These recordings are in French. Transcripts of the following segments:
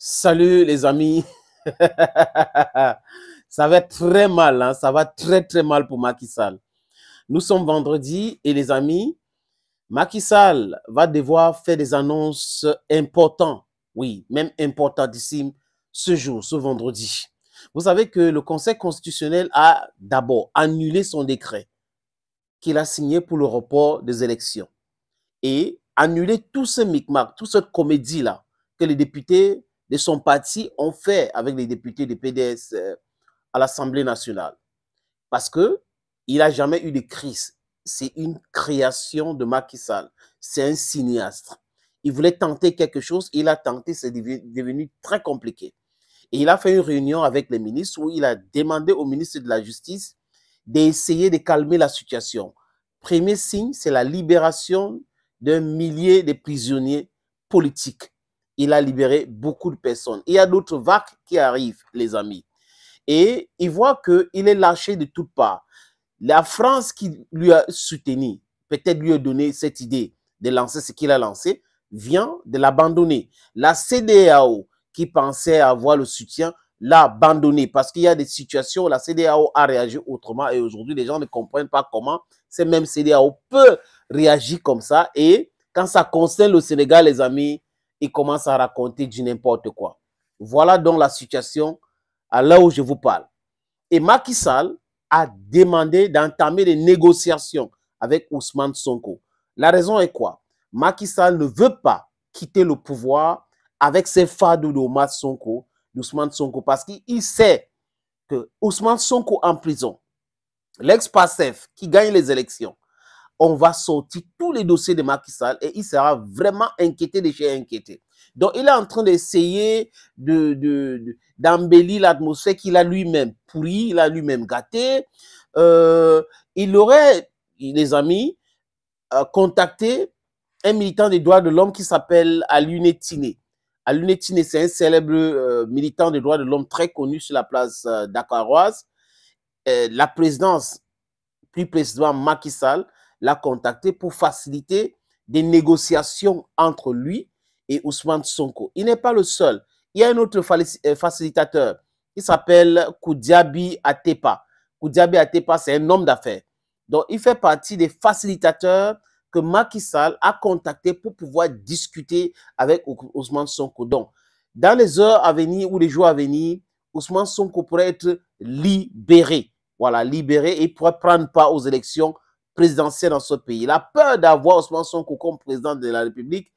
Salut les amis. ça va très mal, hein. ça va très très mal pour Macky Sall. Nous sommes vendredi et les amis, Macky Sall va devoir faire des annonces importantes, oui, même importantissimes ce jour, ce vendredi. Vous savez que le Conseil constitutionnel a d'abord annulé son décret qu'il a signé pour le report des élections et annulé tout ce micmac, toute cette comédie-là que les députés de son parti ont fait avec les députés des PDS euh, à l'Assemblée nationale. Parce que il n'a jamais eu de crise. C'est une création de Macky Sall. C'est un cinéaste. Il voulait tenter quelque chose. Il a tenté. C'est devenu très compliqué. Et il a fait une réunion avec les ministres où il a demandé au ministre de la Justice d'essayer de calmer la situation. Premier signe, c'est la libération d'un millier de prisonniers politiques il a libéré beaucoup de personnes. Il y a d'autres vagues qui arrivent, les amis. Et il voit qu'il est lâché de toutes parts. La France qui lui a soutenu, peut-être lui a donné cette idée de lancer ce qu'il a lancé, vient de l'abandonner. La CDAO, qui pensait avoir le soutien, l'a abandonné parce qu'il y a des situations où la CDAO a réagi autrement et aujourd'hui les gens ne comprennent pas comment ces mêmes CDAO peut réagir comme ça. Et quand ça concerne le Sénégal, les amis, il commence à raconter du n'importe quoi. Voilà donc la situation à l'heure où je vous parle. Et Macky Sall a demandé d'entamer des négociations avec Ousmane Sonko. La raison est quoi Macky Sall ne veut pas quitter le pouvoir avec ses de d'Ousmane Sonko, d'Ousmane Sonko, parce qu'il sait que Ousmane Sonko en prison, lex passef qui gagne les élections, on va sortir tous les dossiers de Macky Sall et il sera vraiment inquiété de chez inquiété. Donc, il est en train d'essayer d'embellir de, d'embellir l'atmosphère qu'il a lui-même pourri, il a lui-même gâté. Euh, il aurait, les amis, euh, contacté un militant des droits de l'homme qui s'appelle Alune Tiné. c'est un célèbre euh, militant des droits de l'homme très connu sur la place dakaroise. la présidence, plus précisément Macky Sall, l'a contacté pour faciliter des négociations entre lui et Ousmane Sonko. Il n'est pas le seul. Il y a un autre euh, facilitateur Il s'appelle Koudiabi Atepa. Koudiabi Atepa, c'est un homme d'affaires. Donc, il fait partie des facilitateurs que Macky Sall a contactés pour pouvoir discuter avec Ousmane Sonko. Donc, dans les heures à venir ou les jours à venir, Ousmane Sonko pourrait être libéré. Voilà, libéré et pourrait prendre part aux élections présidentielle dans ce pays. La peur d'avoir Ousmane Sonko comme président de la République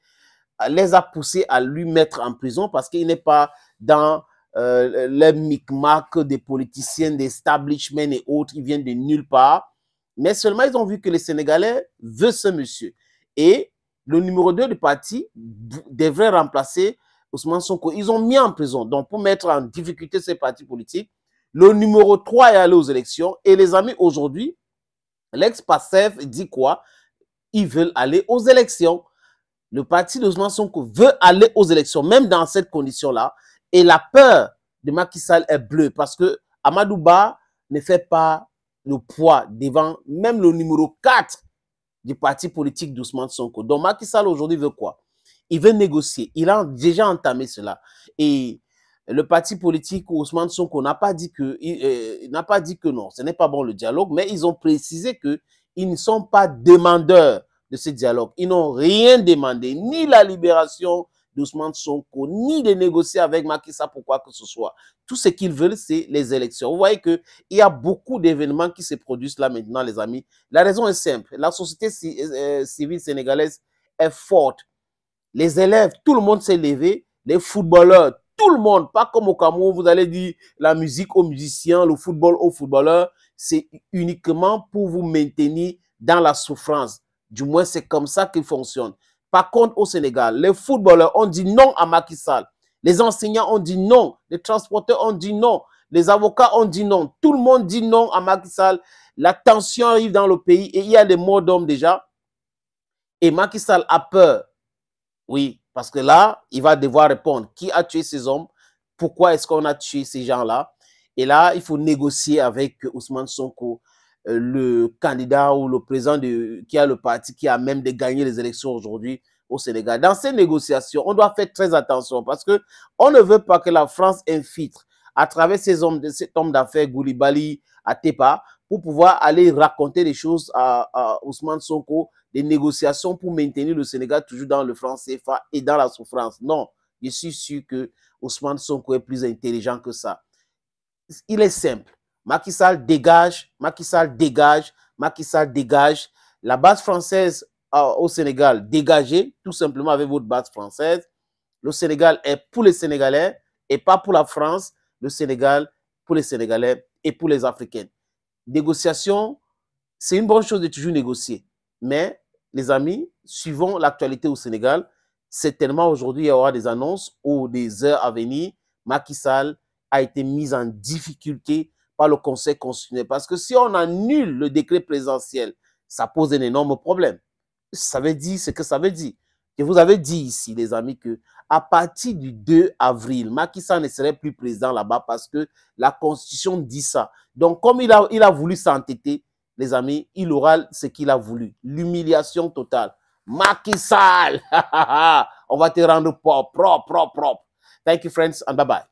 euh, les a poussés à lui mettre en prison parce qu'il n'est pas dans euh, les des politiciens, des establishments et autres. Il vient de nulle part. Mais seulement, ils ont vu que les Sénégalais veulent ce monsieur. Et le numéro 2 du parti devrait remplacer Ousmane Sonko. Ils ont mis en prison. Donc, pour mettre en difficulté ces partis politiques, le numéro 3 est allé aux élections. Et les amis, aujourd'hui, L'ex-PASSEF dit quoi Ils veulent aller aux élections. Le parti d'Ousmane Sonko veut aller aux élections, même dans cette condition-là. Et la peur de Macky Sall est bleue parce que Amadouba ne fait pas le poids devant même le numéro 4 du parti politique d'Ousmane Sonko. Donc Macky Sall aujourd'hui veut quoi Il veut négocier. Il a déjà entamé cela. Et le parti politique Ousmane Sonko euh, n'a pas dit que non, ce n'est pas bon le dialogue, mais ils ont précisé que ils ne sont pas demandeurs de ce dialogue. Ils n'ont rien demandé, ni la libération d'Ousmane Sonko, ni de négocier avec Macky pour quoi que ce soit. Tout ce qu'ils veulent, c'est les élections. Vous voyez qu'il y a beaucoup d'événements qui se produisent là maintenant, les amis. La raison est simple. La société euh, civile sénégalaise est forte. Les élèves, tout le monde s'est levé. Les footballeurs, tout le monde, pas comme au Cameroun, vous allez dire la musique aux musiciens, le football aux footballeurs, c'est uniquement pour vous maintenir dans la souffrance. Du moins, c'est comme ça qu'il fonctionne. Par contre, au Sénégal, les footballeurs ont dit non à Macky Sall. Les enseignants ont dit non. Les transporteurs ont dit non. Les avocats ont dit non. Tout le monde dit non à Macky Sall. La tension arrive dans le pays et il y a des morts d'hommes déjà. Et Macky Sall a peur. Oui, parce que là, il va devoir répondre qui a tué ces hommes, pourquoi est-ce qu'on a tué ces gens-là. Et là, il faut négocier avec Ousmane Sonko, euh, le candidat ou le président de, qui a le parti qui a même de gagner les élections aujourd'hui au Sénégal. Dans ces négociations, on doit faire très attention parce que on ne veut pas que la France infiltre à travers ces hommes, cet homme d'affaires, Goulibaly, à Tepa, pour pouvoir aller raconter des choses à, Ousmane Sonko, des négociations pour maintenir le Sénégal toujours dans le franc CFA et dans la souffrance. Non, je suis sûr que Ousmane Sonko est plus intelligent que ça. Il est simple. Macky Sall dégage, Macky Sall dégage, Macky Sall dégage. La base française euh, au Sénégal, dégagez tout simplement avec votre base française. Le Sénégal est pour les Sénégalais et pas pour la France le Sénégal, pour les Sénégalais et pour les Africains. Négociation, c'est une bonne chose de toujours négocier. Mais, les amis, suivant l'actualité au Sénégal. Certainement, aujourd'hui, il y aura des annonces ou des heures à venir. Macky Sall a été mis en difficulté par le Conseil constitutionnel. Parce que si on annule le décret présidentiel, ça pose un énorme problème. Ça veut dire ce que ça veut dire. Je vous avais dit ici, les amis, que à partir du 2 avril, Macky Sall ne serait plus président là-bas parce que la Constitution dit ça. Donc, comme il a, il a voulu s'entêter, les amis, il aura ce qu'il a voulu. L'humiliation totale. Macky Sall, on va te rendre propre, propre, propre. Thank you, friends, and bye-bye.